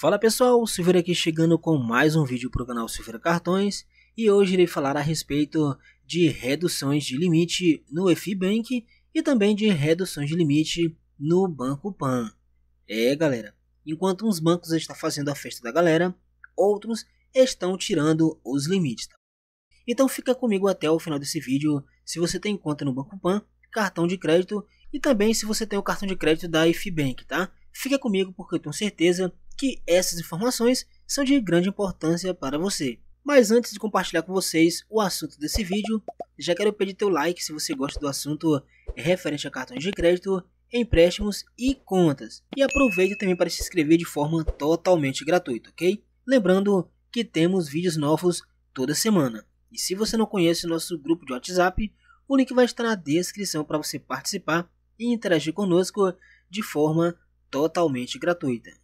Fala pessoal, Silveira aqui chegando com mais um vídeo para o canal Silveira Cartões e hoje irei falar a respeito de reduções de limite no EFIBank e também de reduções de limite no Banco Pan. É galera, enquanto uns bancos estão fazendo a festa da galera, outros estão tirando os limites. Tá? Então fica comigo até o final desse vídeo se você tem conta no Banco Pan, cartão de crédito e também se você tem o cartão de crédito da EFIBank, tá? Fica comigo porque eu tenho certeza que essas informações são de grande importância para você. Mas antes de compartilhar com vocês o assunto desse vídeo, já quero pedir teu like se você gosta do assunto é referente a cartões de crédito, empréstimos e contas. E aproveita também para se inscrever de forma totalmente gratuita, ok? Lembrando que temos vídeos novos toda semana. E se você não conhece o nosso grupo de WhatsApp, o link vai estar na descrição para você participar e interagir conosco de forma totalmente gratuita.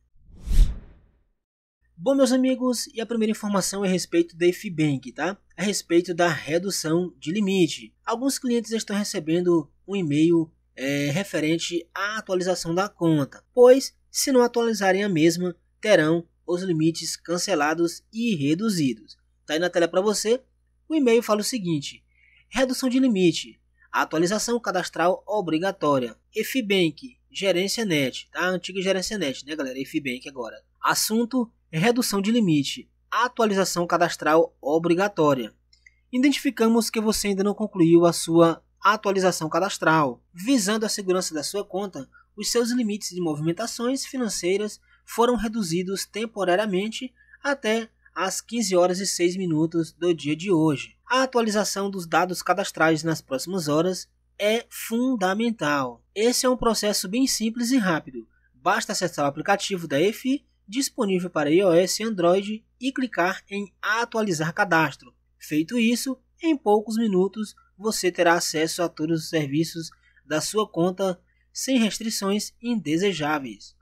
Bom, meus amigos, e a primeira informação é a respeito da FBank, tá? A respeito da redução de limite. Alguns clientes estão recebendo um e-mail é, referente à atualização da conta, pois se não atualizarem a mesma, terão os limites cancelados e reduzidos. Tá aí na tela para você. O e-mail fala o seguinte: redução de limite, atualização cadastral obrigatória. FBank, gerência net, tá? Antiga gerência net, né, galera? FBank agora. Assunto redução de limite, atualização cadastral obrigatória. Identificamos que você ainda não concluiu a sua atualização cadastral. Visando a segurança da sua conta, os seus limites de movimentações financeiras foram reduzidos temporariamente até às 15 horas e 6 minutos do dia de hoje. A atualização dos dados cadastrais nas próximas horas é fundamental. Esse é um processo bem simples e rápido. Basta acessar o aplicativo da EFI disponível para iOS e Android e clicar em Atualizar Cadastro. Feito isso, em poucos minutos você terá acesso a todos os serviços da sua conta sem restrições indesejáveis.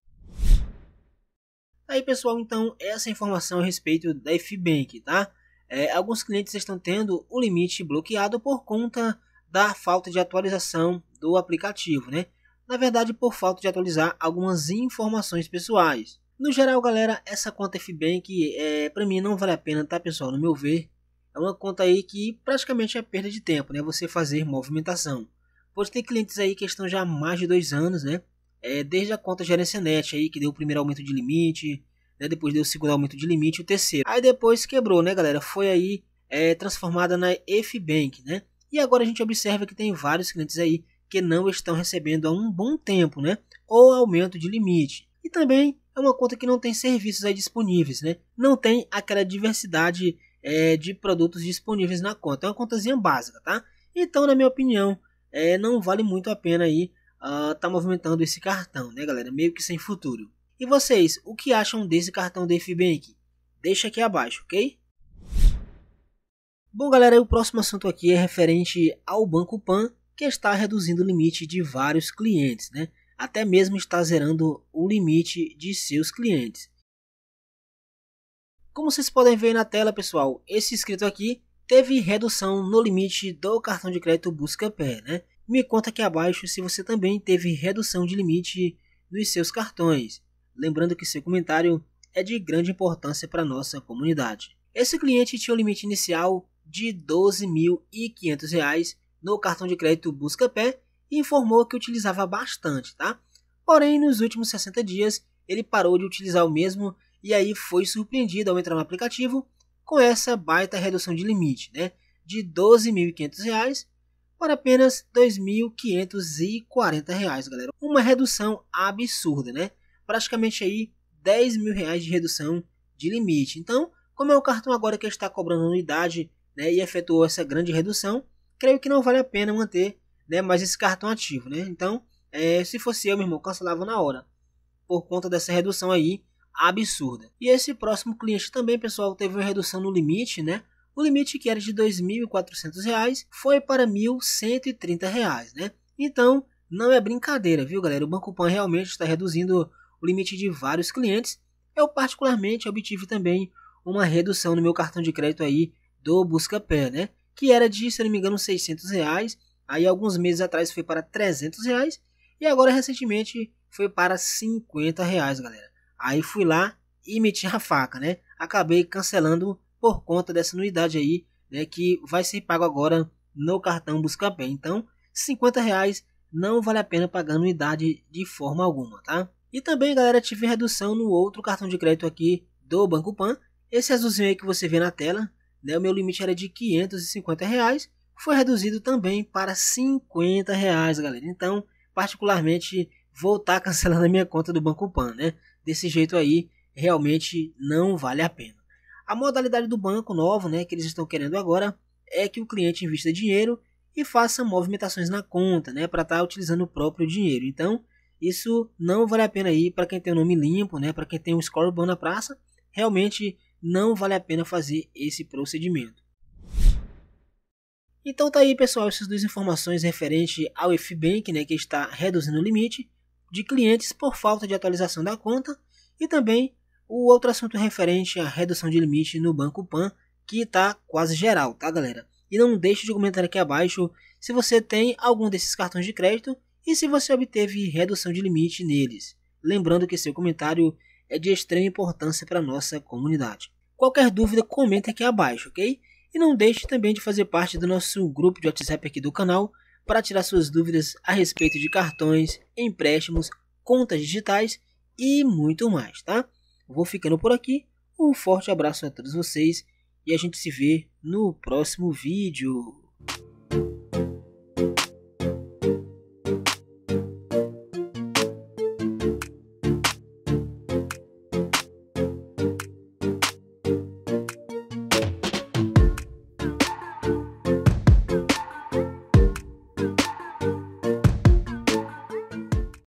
Aí pessoal, então essa informação a respeito da FBank, tá? É, alguns clientes estão tendo o limite bloqueado por conta da falta de atualização do aplicativo, né? Na verdade, por falta de atualizar algumas informações pessoais. No geral, galera, essa conta FBank, é, para mim, não vale a pena, tá, pessoal? No meu ver, é uma conta aí que praticamente é perda de tempo, né? Você fazer movimentação. Pois tem clientes aí que estão já há mais de dois anos, né? É, desde a conta Gerência Net aí, que deu o primeiro aumento de limite, né? depois deu o segundo aumento de limite, o terceiro. Aí depois quebrou, né, galera? Foi aí é, transformada na FBank, né? E agora a gente observa que tem vários clientes aí que não estão recebendo há um bom tempo, né? Ou aumento de limite. E também é uma conta que não tem serviços aí disponíveis, né? Não tem aquela diversidade é, de produtos disponíveis na conta. É uma contazinha básica, tá? Então, na minha opinião, é, não vale muito a pena aí uh, tá movimentando esse cartão, né, galera? Meio que sem futuro. E vocês, o que acham desse cartão da FBank? Deixa aqui abaixo, ok? Bom, galera, o próximo assunto aqui é referente ao Banco Pan, que está reduzindo o limite de vários clientes, né? até mesmo está zerando o limite de seus clientes. Como vocês podem ver na tela, pessoal, esse inscrito aqui teve redução no limite do cartão de crédito Buscapé, né? Me conta aqui abaixo se você também teve redução de limite nos seus cartões. Lembrando que seu comentário é de grande importância para nossa comunidade. Esse cliente tinha o um limite inicial de R$ 12.500 no cartão de crédito Buscapé e informou que utilizava bastante, tá? Porém, nos últimos 60 dias, ele parou de utilizar o mesmo e aí foi surpreendido ao entrar no aplicativo com essa baita redução de limite, né? De R$ 12.500 para apenas R$ 2.540, galera. Uma redução absurda, né? Praticamente aí R$ 10.000 de redução de limite. Então, como é o cartão agora que está cobrando anuidade né, e efetuou essa grande redução, creio que não vale a pena manter né? Mas esse cartão ativo, né? Então, é, se fosse eu, meu irmão, cancelava na hora. Por conta dessa redução aí absurda. E esse próximo cliente também, pessoal, teve uma redução no limite, né? O limite que era de R$ 2.400 foi para R$ 1.130, né? Então, não é brincadeira, viu, galera? O Banco Pan realmente está reduzindo o limite de vários clientes. Eu particularmente obtive também uma redução no meu cartão de crédito aí do busca pé né? Que era de, se não me engano, 600 reais Aí alguns meses atrás foi para 300 reais e agora recentemente foi para 50 reais, galera. Aí fui lá e meti a faca, né? Acabei cancelando por conta dessa anuidade aí, né? Que vai ser pago agora no cartão Buscapé. Então, 50 reais não vale a pena pagar anuidade de forma alguma, tá? E também, galera, tive redução no outro cartão de crédito aqui do Banco Pan. Esse azulzinho aí que você vê na tela, né? O meu limite era de 550 reais foi reduzido também para 50 reais, galera. Então, particularmente, vou estar tá cancelando a minha conta do Banco Pan, né? Desse jeito aí, realmente não vale a pena. A modalidade do banco novo, né, que eles estão querendo agora, é que o cliente invista dinheiro e faça movimentações na conta, né, para estar tá utilizando o próprio dinheiro. Então, isso não vale a pena aí para quem tem o um nome limpo, né, para quem tem um score bom na praça, realmente não vale a pena fazer esse procedimento. Então tá aí, pessoal, essas duas informações referentes ao FBank, né, que está reduzindo o limite de clientes por falta de atualização da conta, e também o outro assunto referente à redução de limite no Banco Pan, que está quase geral, tá, galera? E não deixe de comentar aqui abaixo se você tem algum desses cartões de crédito e se você obteve redução de limite neles. Lembrando que seu comentário é de extrema importância para nossa comunidade. Qualquer dúvida, comenta aqui abaixo, ok? E não deixe também de fazer parte do nosso grupo de WhatsApp aqui do canal para tirar suas dúvidas a respeito de cartões, empréstimos, contas digitais e muito mais, tá? Vou ficando por aqui. Um forte abraço a todos vocês e a gente se vê no próximo vídeo.